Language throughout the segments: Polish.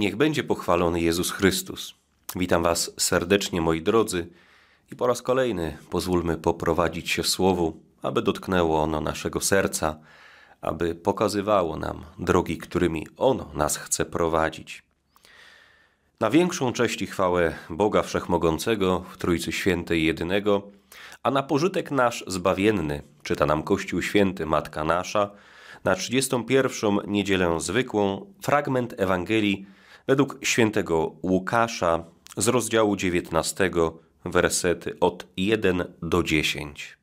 Niech będzie pochwalony Jezus Chrystus. Witam Was serdecznie, moi drodzy, i po raz kolejny pozwólmy poprowadzić się słowu, aby dotknęło ono naszego serca, aby pokazywało nam drogi, którymi ono nas chce prowadzić. Na większą cześć i chwałę Boga Wszechmogącego w Trójcy Świętej Jedynego, a na pożytek nasz zbawienny, czyta nam Kościół Święty Matka Nasza, na 31. niedzielę zwykłą fragment Ewangelii według świętego Łukasza z rozdziału 19, wersety od 1 do 10.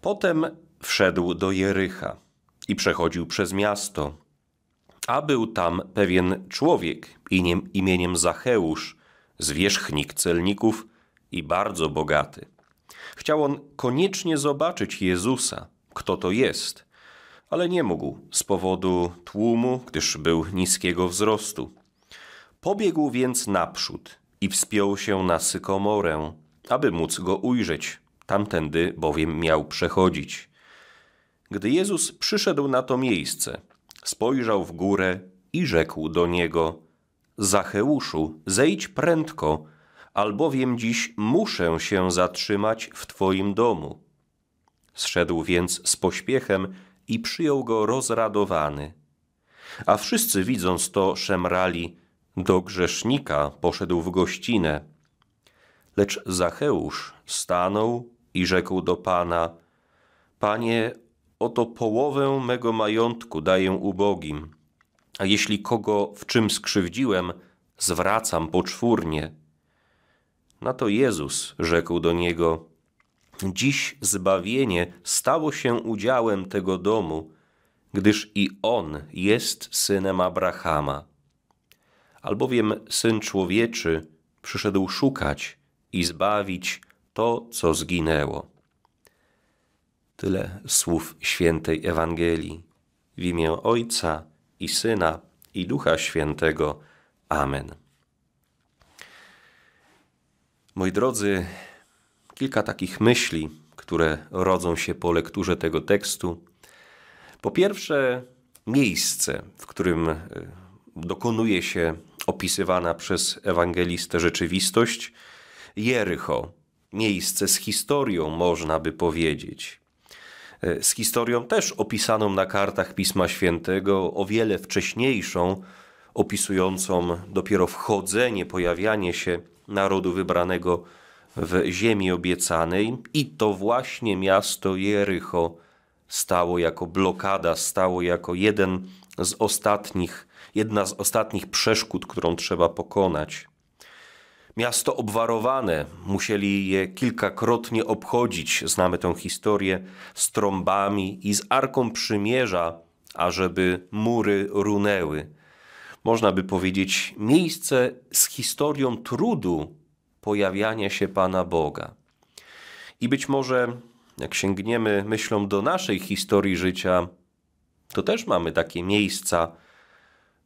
Potem wszedł do Jericha i przechodził przez miasto. A był tam pewien człowiek imieniem Zacheusz, zwierzchnik celników i bardzo bogaty. Chciał on koniecznie zobaczyć Jezusa, kto to jest, ale nie mógł z powodu tłumu, gdyż był niskiego wzrostu. Pobiegł więc naprzód i wspiął się na sykomorę, aby móc go ujrzeć, tamtędy bowiem miał przechodzić. Gdy Jezus przyszedł na to miejsce, spojrzał w górę i rzekł do niego: Zacheuszu, zejdź prędko, albowiem dziś muszę się zatrzymać w twoim domu. Zszedł więc z pośpiechem i przyjął go rozradowany. A wszyscy widząc to szemrali, do grzesznika poszedł w gościnę. Lecz Zacheusz stanął i rzekł do Pana, Panie, oto połowę mego majątku daję ubogim, a jeśli kogo w czym skrzywdziłem, zwracam poczwórnie. Na to Jezus rzekł do niego, Dziś zbawienie stało się udziałem tego domu, gdyż i on jest synem Abrahama. Albowiem syn człowieczy przyszedł szukać i zbawić to, co zginęło. Tyle słów świętej Ewangelii. W imię Ojca i Syna i Ducha Świętego. Amen. Moi drodzy, kilka takich myśli, które rodzą się po lekturze tego tekstu. Po pierwsze, miejsce, w którym e, dokonuje się opisywana przez ewangelistę rzeczywistość Jericho, miejsce z historią, można by powiedzieć. E, z historią też opisaną na kartach Pisma Świętego, o wiele wcześniejszą, opisującą dopiero wchodzenie, pojawianie się narodu wybranego w ziemi obiecanej i to właśnie miasto Jericho stało jako blokada, stało jako jeden z ostatnich, jedna z ostatnich przeszkód, którą trzeba pokonać. Miasto obwarowane, musieli je kilkakrotnie obchodzić, znamy tę historię, z trąbami i z Arką Przymierza, ażeby mury runęły. Można by powiedzieć, miejsce z historią trudu pojawiania się Pana Boga. I być może, jak sięgniemy myślą do naszej historii życia, to też mamy takie miejsca,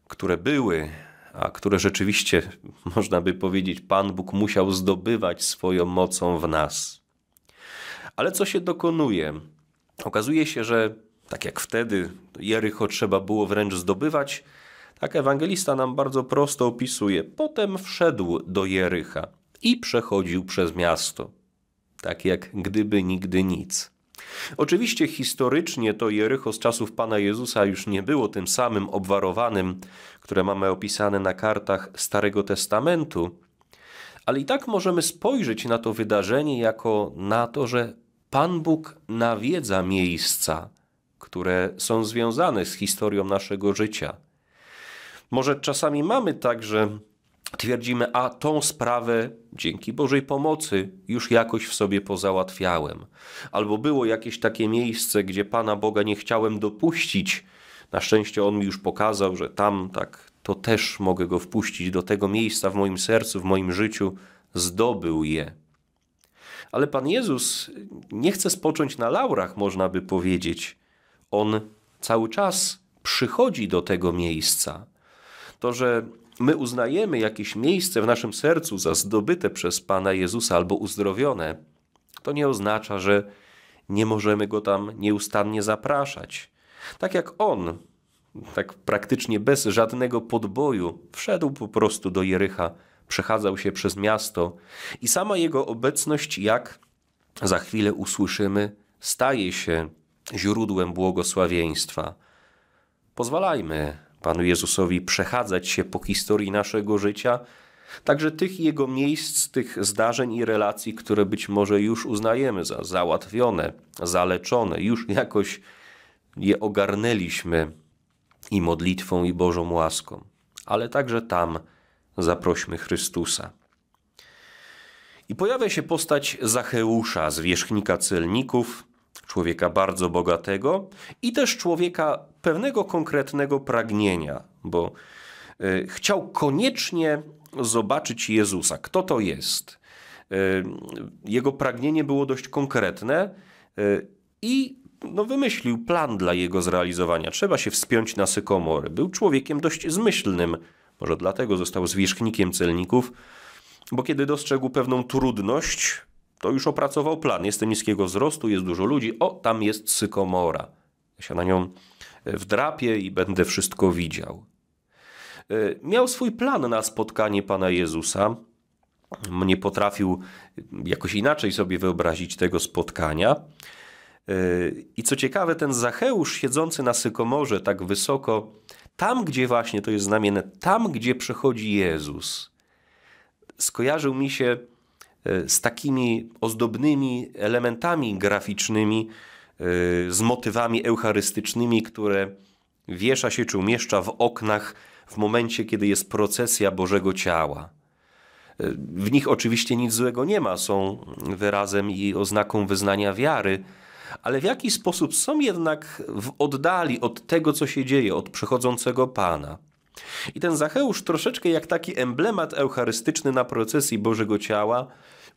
które były, a które rzeczywiście, można by powiedzieć, Pan Bóg musiał zdobywać swoją mocą w nas. Ale co się dokonuje? Okazuje się, że tak jak wtedy Jericho trzeba było wręcz zdobywać, tak ewangelista nam bardzo prosto opisuje. Potem wszedł do Jericha i przechodził przez miasto, tak jak gdyby nigdy nic. Oczywiście historycznie to Jericho z czasów Pana Jezusa już nie było tym samym obwarowanym, które mamy opisane na kartach Starego Testamentu, ale i tak możemy spojrzeć na to wydarzenie jako na to, że Pan Bóg nawiedza miejsca, które są związane z historią naszego życia. Może czasami mamy tak, że twierdzimy, a tą sprawę dzięki Bożej pomocy już jakoś w sobie pozałatwiałem. Albo było jakieś takie miejsce, gdzie Pana Boga nie chciałem dopuścić. Na szczęście On mi już pokazał, że tam tak to też mogę go wpuścić do tego miejsca w moim sercu, w moim życiu. Zdobył je. Ale Pan Jezus nie chce spocząć na laurach, można by powiedzieć. On cały czas przychodzi do tego miejsca. To, że my uznajemy jakieś miejsce w naszym sercu za zdobyte przez Pana Jezusa albo uzdrowione, to nie oznacza, że nie możemy go tam nieustannie zapraszać. Tak jak on, tak praktycznie bez żadnego podboju, wszedł po prostu do Jericha, przechadzał się przez miasto i sama jego obecność, jak za chwilę usłyszymy, staje się źródłem błogosławieństwa. Pozwalajmy, Panu Jezusowi przechadzać się po historii naszego życia, także tych Jego miejsc, tych zdarzeń i relacji, które być może już uznajemy za załatwione, zaleczone, już jakoś je ogarnęliśmy i modlitwą, i Bożą łaską, ale także tam zaprośmy Chrystusa. I pojawia się postać Zacheusza, zwierzchnika celników, człowieka bardzo bogatego i też człowieka pewnego konkretnego pragnienia, bo y, chciał koniecznie zobaczyć Jezusa, kto to jest. Y, jego pragnienie było dość konkretne y, i no, wymyślił plan dla jego zrealizowania. Trzeba się wspiąć na sykomory. Był człowiekiem dość zmyślnym, może dlatego został zwierzchnikiem celników, bo kiedy dostrzegł pewną trudność, to już opracował plan. Jestem niskiego wzrostu, jest dużo ludzi. O, tam jest sykomora. Ja się na nią e, wdrapię i będę wszystko widział. E, miał swój plan na spotkanie Pana Jezusa. Nie potrafił e, jakoś inaczej sobie wyobrazić tego spotkania. I co ciekawe, ten Zacheusz siedzący na sykomorze tak wysoko, tam gdzie właśnie to jest znamienne, tam gdzie przechodzi Jezus, skojarzył mi się E, z takimi ozdobnymi elementami graficznymi, e, z motywami eucharystycznymi, które wiesza się czy umieszcza w oknach w momencie, kiedy jest procesja Bożego Ciała. E, w nich oczywiście nic złego nie ma, są wyrazem i oznaką wyznania wiary, ale w jaki sposób są jednak w oddali od tego, co się dzieje, od przechodzącego Pana. I ten Zacheusz troszeczkę jak taki emblemat eucharystyczny na procesji Bożego Ciała,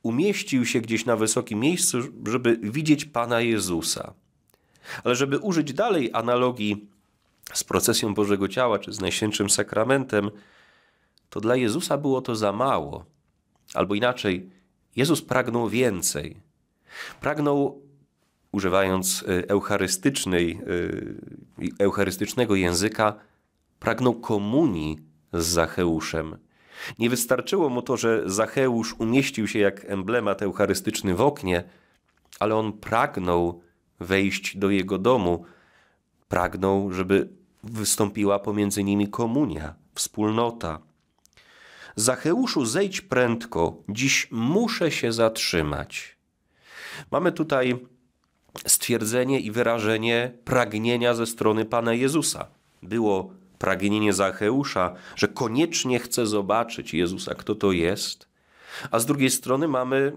umieścił się gdzieś na wysokim miejscu, żeby widzieć Pana Jezusa. Ale żeby użyć dalej analogii z procesją Bożego Ciała czy z Najświętszym Sakramentem, to dla Jezusa było to za mało. Albo inaczej, Jezus pragnął więcej. Pragnął, używając y, eucharystycznej, y, eucharystycznego języka, pragnął komunii z Zacheuszem. Nie wystarczyło mu to, że Zacheusz umieścił się jak emblemat eucharystyczny w oknie, ale on pragnął wejść do jego domu, pragnął, żeby wystąpiła pomiędzy nimi komunia, wspólnota. Zacheuszu, zejdź prędko, dziś muszę się zatrzymać. Mamy tutaj stwierdzenie i wyrażenie pragnienia ze strony Pana Jezusa. Było pragnienie Zacheusza, że koniecznie chce zobaczyć Jezusa, kto to jest, a z drugiej strony mamy,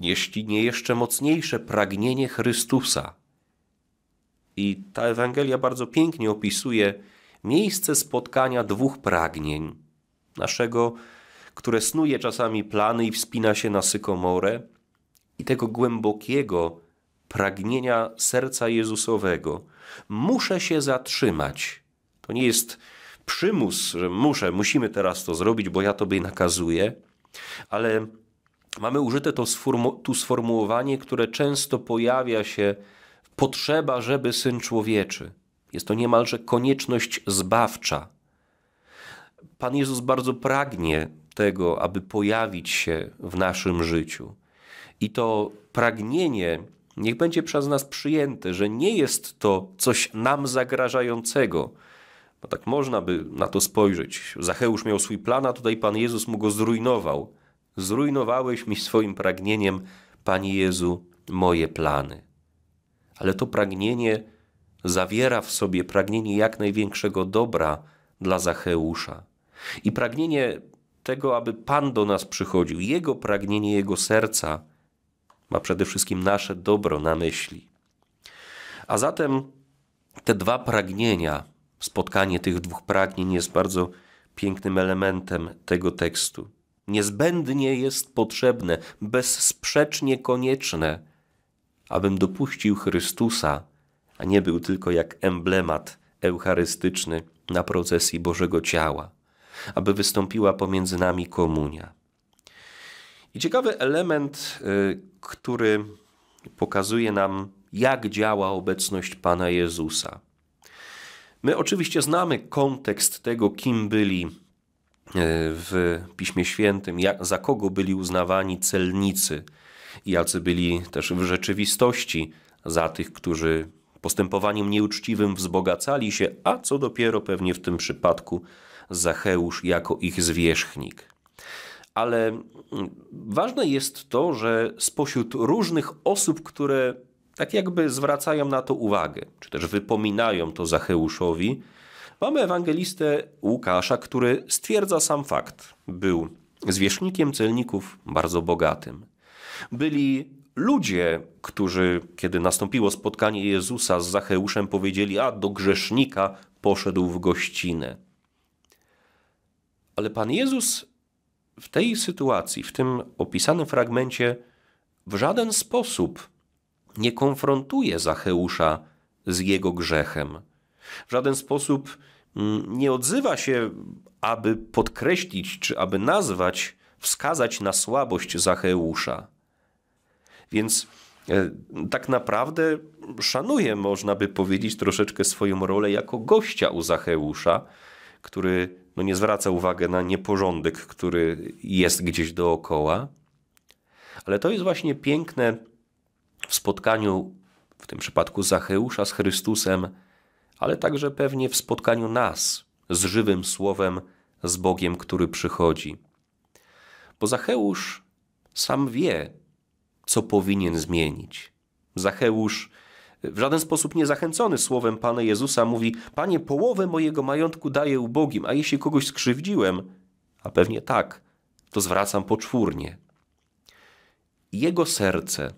jeśli nie jeszcze mocniejsze, pragnienie Chrystusa. I ta Ewangelia bardzo pięknie opisuje miejsce spotkania dwóch pragnień. Naszego, które snuje czasami plany i wspina się na sykomorę, i tego głębokiego pragnienia serca Jezusowego. Muszę się zatrzymać to nie jest przymus, że muszę, musimy teraz to zrobić, bo ja tobie nakazuję, ale mamy użyte to sformu- tu sformułowanie, które często pojawia się potrzeba, żeby syn człowieczy. Jest to niemalże konieczność zbawcza. Pan Jezus bardzo pragnie tego, aby pojawić się w naszym życiu. I to pragnienie niech będzie przez nas przyjęte, że nie jest to coś nam zagrażającego, bo tak można by na to spojrzeć. Zacheusz miał swój plan, a tutaj Pan Jezus mu go zrujnował. Zrujnowałeś mi swoim pragnieniem, Panie Jezu, moje plany. Ale to pragnienie zawiera w sobie pragnienie jak największego dobra dla Zacheusza. I pragnienie tego, aby Pan do nas przychodził, Jego pragnienie, Jego serca ma przede wszystkim nasze dobro na myśli. A zatem te dwa pragnienia, Spotkanie tych dwóch pragnień jest bardzo pięknym elementem tego tekstu. Niezbędnie jest potrzebne, bezsprzecznie konieczne, abym dopuścił Chrystusa, a nie był tylko jak emblemat eucharystyczny na procesji Bożego Ciała, aby wystąpiła pomiędzy nami komunia. I ciekawy element, y, który pokazuje nam, jak działa obecność Pana Jezusa. My oczywiście znamy kontekst tego, kim byli e, w Piśmie Świętym, jak, za kogo byli uznawani celnicy, jacy byli też w rzeczywistości za tych, którzy postępowaniem nieuczciwym wzbogacali się, a co dopiero pewnie w tym przypadku Zacheusz jako ich zwierzchnik. Ale mm, ważne jest to, że spośród różnych osób, które tak jakby zwracają na to uwagę, czy też wypominają to Zacheuszowi, mamy ewangelistę Łukasza, który stwierdza sam fakt. Był zwierzchnikiem celników bardzo bogatym. Byli ludzie, którzy, kiedy nastąpiło spotkanie Jezusa z Zacheuszem, powiedzieli: A do grzesznika poszedł w gościnę. Ale Pan Jezus w tej sytuacji, w tym opisanym fragmencie, w żaden sposób nie konfrontuje Zacheusza z jego grzechem. W żaden sposób mm, nie odzywa się, aby podkreślić czy aby nazwać, wskazać na słabość Zacheusza. Więc e, tak naprawdę szanuje, można by powiedzieć, troszeczkę swoją rolę jako gościa u Zacheusza, który no, nie zwraca uwagi na nieporządek, który jest gdzieś dookoła. Ale to jest właśnie piękne w spotkaniu, w tym przypadku Zacheusza z Chrystusem, ale także pewnie w spotkaniu nas z żywym Słowem, z Bogiem, który przychodzi. Bo Zacheusz sam wie, co powinien zmienić. Zacheusz, w żaden sposób nie zachęcony słowem Pana Jezusa, mówi: Panie, połowę mojego majątku daję ubogim, a jeśli kogoś skrzywdziłem, a pewnie tak, to zwracam poczwórnie. Jego serce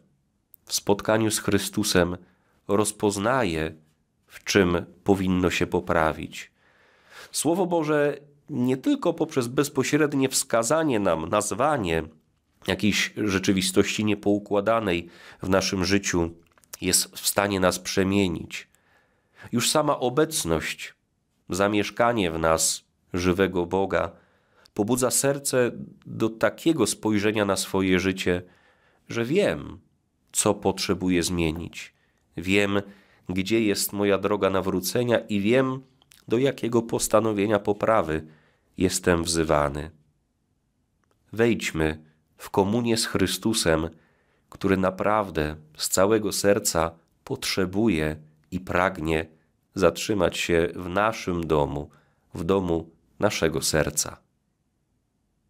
w spotkaniu z Chrystusem rozpoznaje, w czym powinno się poprawić. Słowo Boże nie tylko poprzez bezpośrednie wskazanie nam, nazwanie jakiejś rzeczywistości niepoukładanej w naszym życiu, jest w stanie nas przemienić. Już sama obecność, zamieszkanie w nas żywego Boga pobudza serce do takiego spojrzenia na swoje życie, że wiem, co potrzebuję zmienić. Wiem, gdzie jest moja droga nawrócenia i wiem, do jakiego postanowienia poprawy jestem wzywany. Wejdźmy w komunię z Chrystusem, który naprawdę z całego serca potrzebuje i pragnie zatrzymać się w naszym domu, w domu naszego serca.